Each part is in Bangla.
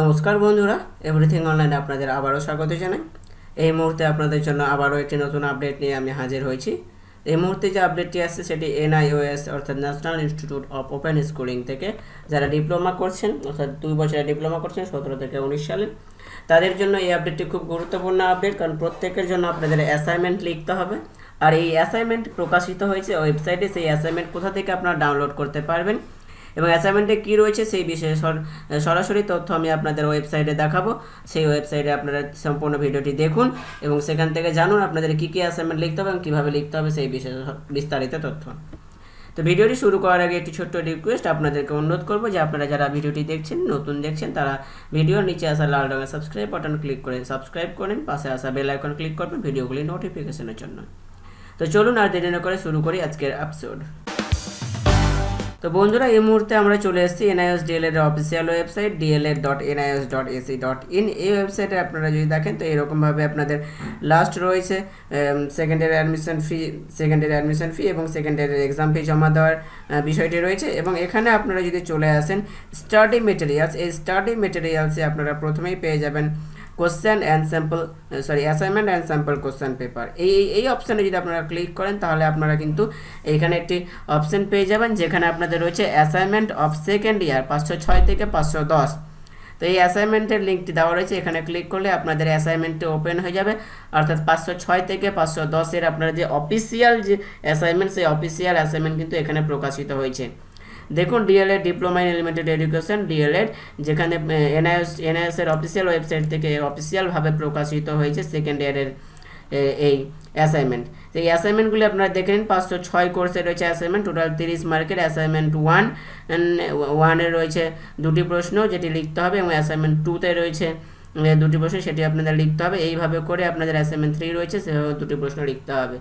নমস্কার বন্ধুরা এভরিথিং অনলাইনে আপনাদের আবারও স্বাগত জানাই এই মুহূর্তে আপনাদের জন্য আবারও একটি নতুন আপডেট নিয়ে আমি হাজির হয়েছি এই মুহূর্তে যে আপডেটটি আসছে সেটি এনআইওএস অর্থাৎ National Institute of Open Schooling থেকে যারা ডিপ্লোমা করছেন অর্থাৎ দুই বছরে ডিপ্লোমা করছেন সতেরো থেকে উনিশ সালে তাদের জন্য এই আপডেটটি খুব গুরুত্বপূর্ণ আপডেট কারণ প্রত্যেকের জন্য আপনাদের অ্যাসাইনমেন্ট লিখতে হবে আর এই অ্যাসাইনমেন্ট প্রকাশিত হয়েছে ওয়েবসাইটে সেই অ্যাসাইনমেন্ট কোথা থেকে আপনারা ডাউনলোড করতে পারবেন এবং অ্যাসাইনমেন্টে কী রয়েছে সেই বিষয়ে সরাসরি তথ্য আমি আপনাদের ওয়েবসাইটে দেখাবো সেই ওয়েবসাইটে আপনারা সম্পূর্ণ ভিডিওটি দেখুন এবং সেখান থেকে জানুন আপনাদের কী কী অ্যাসাইনমেন্ট লিখতে হবে এবং কীভাবে লিখতে হবে সেই বিষয়ে বিস্তারিত তথ্য তো ভিডিওটি শুরু করার আগে একটি ছোট্ট রিকোয়েস্ট আপনাদেরকে অনুরোধ করবো যে আপনারা যারা ভিডিওটি দেখছেন নতুন দেখছেন তারা ভিডিওর নিচে আসা লাল রঙের সাবস্ক্রাইব বাটন ক্লিক করে সাবস্ক্রাইব করেন পাশে আসা বেল আইকন ক্লিক করবেন ভিডিওগুলি নোটিফিকেশনের জন্য তো চলুন আর দেরি না করে শুরু করি আজকের এপিসোড তো বন্ধুরা এই মুহূর্তে আমরা চলে এসেছি এনআইএস এর অফিসিয়াল ওয়েবসাইট এর dot NIS dot AC dot in এই ওয়েবসাইটে আপনারা যদি দেখেন তো এরকমভাবে আপনাদের লাস্ট রয়েছে second year admission fee second year admission fee এবং সেকেন্ডারি এক্সাম ফি জমা দেওয়ার বিষয়টি রয়েছে এবং এখানে আপনারা যদি চলে আসেন স্টাডি মেটেরিয়ালস এই স্টাডি মেটেরিয়ালসে আপনারা প্রথমেই পেয়ে যাবেন question and sample sorry assignment and sample question paper এই এই অপশানে যদি আপনারা ক্লিক করেন তাহলে আপনারা কিন্তু এখানে একটি অপশান পেয়ে যাবেন যেখানে আপনাদের রয়েছে অ্যাসাইনমেন্ট অফ সেকেন্ড ইয়ার পাঁচশো ছয় থেকে পাঁচশো দশ তো এই অ্যাসাইনমেন্টের লিঙ্কটি দেওয়া রয়েছে এখানে ক্লিক করলে আপনাদের অ্যাসাইনমেন্টটি ওপেন হয়ে যাবে অর্থাৎ পাঁচশো ছয় থেকে পাঁচশো দশের আপনারা যে অফিসিয়াল যে অ্যাসাইনমেন্ট সেই অফিসিয়াল অ্যাসাইনমেন্ট কিন্তু এখানে প্রকাশিত হয়েছে দেখুন DElEd diploma in elementary education DElEd যেখানে এনআইএস এনআইএসের অফিসিয়াল ওয়েবসাইট থেকে অফিসিয়ালভাবে প্রকাশিত হয়েছে সেকেন্ড ইয়ারের এই অ্যাসাইনমেন্ট এই অ্যাসাইনমেন্টগুলি আপনারা দেখে নিন পাঁচশো ছয় কোর্সে রয়েছে অ্যাসাইনমেন্ট টোটাল তিরিশ মার্কের অ্যাসাইনমেন্ট ওয়ান ওয়ানে রয়েছে দুটি প্রশ্ন যেটি লিখতে হবে এবং অ্যাসাইনমেন্ট টুতে রয়েছে দুটি প্রশ্ন সেটি আপনাদের লিখতে হবে এইভাবে করে আপনাদের অ্যাসাইনমেন্ট থ্রি রয়েছে সেভাবে দুটি প্রশ্ন লিখতে হবে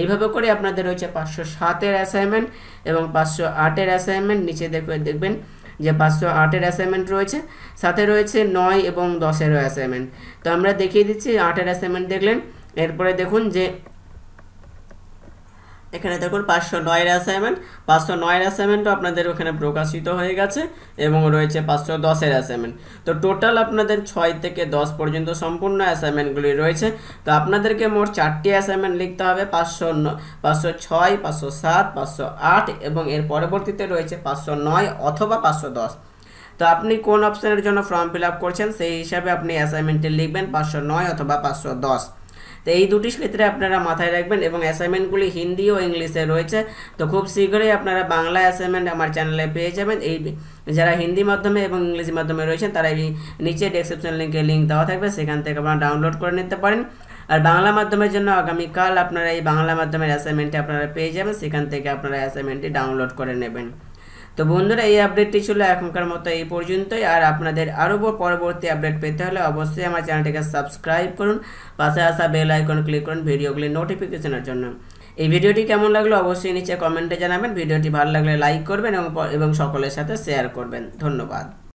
এইভাবে করে আপনাদের রয়েছে পাঁচশো সাতের অ্যাসাইনমেন্ট এবং পাঁচশো আটের অ্যাসাইনমেন্ট নিচে দেখবে দেখবেন যে পাঁচশো আটের অ্যাসাইনমেন্ট রয়েছে সাথে রয়েছে নয় এবং দশেরও অ্যাসাইনমেন্ট তো আমরা দেখিয়ে দিচ্ছি আটের অ্যাসাইনমেন্ট দেখলেন এরপরে দেখুন যে এখানে দেখুন পাঁচশো নয়ের অ্যাসাইনমেন্ট পাঁচশো নয়ের অ্যাসাইনমেন্টও আপনাদের ওখানে প্রকাশিত হয়ে গেছে এবং রয়েছে পাঁচশো দশের অ্যাসাইনমেন্ট তো টোটাল আপনাদের ছয় থেকে দশ পর্যন্ত সম্পূর্ণ অ্যাসাইনমেন্টগুলি রয়েছে তো আপনাদেরকে মোট চারটি অ্যাসাইনমেন্ট লিখতে হবে পাঁচশো পাঁচশো ছয় পাঁচশো সাত পাঁচশো আট এবং এর পরবর্তীতে রয়েছে পাঁচশো নয় অথবা পাঁচশো দশ তো আপনি কোন অপশানের জন্য ফর্ম ফিল আপ করছেন সেই হিসাবে আপনি অ্যাসাইনমেন্টে লিখবেন পাঁচশো নয় অথবা পাঁচশো দশ তো এই দুটি ক্ষেত্রে আপনারা মাথায় রাখবেন এবং অ্যাসাইনমেন্টগুলি হিন্দি ও ইংলিশে রয়েছে তো খুব শীঘ্রই আপনারা বাংলা অ্যাসাইনমেন্ট আমার চ্যানেলে পেয়ে যাবেন এই যারা হিন্দি মাধ্যমে এবং ইংলিশ মাধ্যমে রয়েছেন তারা এই নিচে ডেসক্রিপশন লিঙ্কে লিঙ্ক দেওয়া থাকবে সেখান থেকে আপনারা ডাউনলোড করে নিতে পারেন আর বাংলা মাধ্যমের জন্য আগামীকাল আপনারা এই বাংলা মাধ্যমের অ্যাসাইনমেন্টটি আপনারা পেয়ে যাবেন সেখান থেকে আপনারা অ্যাসাইনমেন্টটি ডাউনলোড করে নেবেন তো বন্ধুরা এই আপডেটটি ছিল এখনকার মতো এই পর্যন্তই আর আপনাদের আরও পরবর্তী আপডেট পেতে হলে অবশ্যই আমার চ্যানেলটিকে সাবস্ক্রাইব করুন পাশে আসা বেল আইকন ক্লিক করুন ভিডিওগুলি নোটিফিকেশনের জন্য এই ভিডিওটি কেমন লাগলো অবশ্যই নিচে কমেন্টে জানাবেন ভিডিওটি ভালো লাগলে লাইক করবেন এবং সকলের সাথে শেয়ার করবেন ধন্যবাদ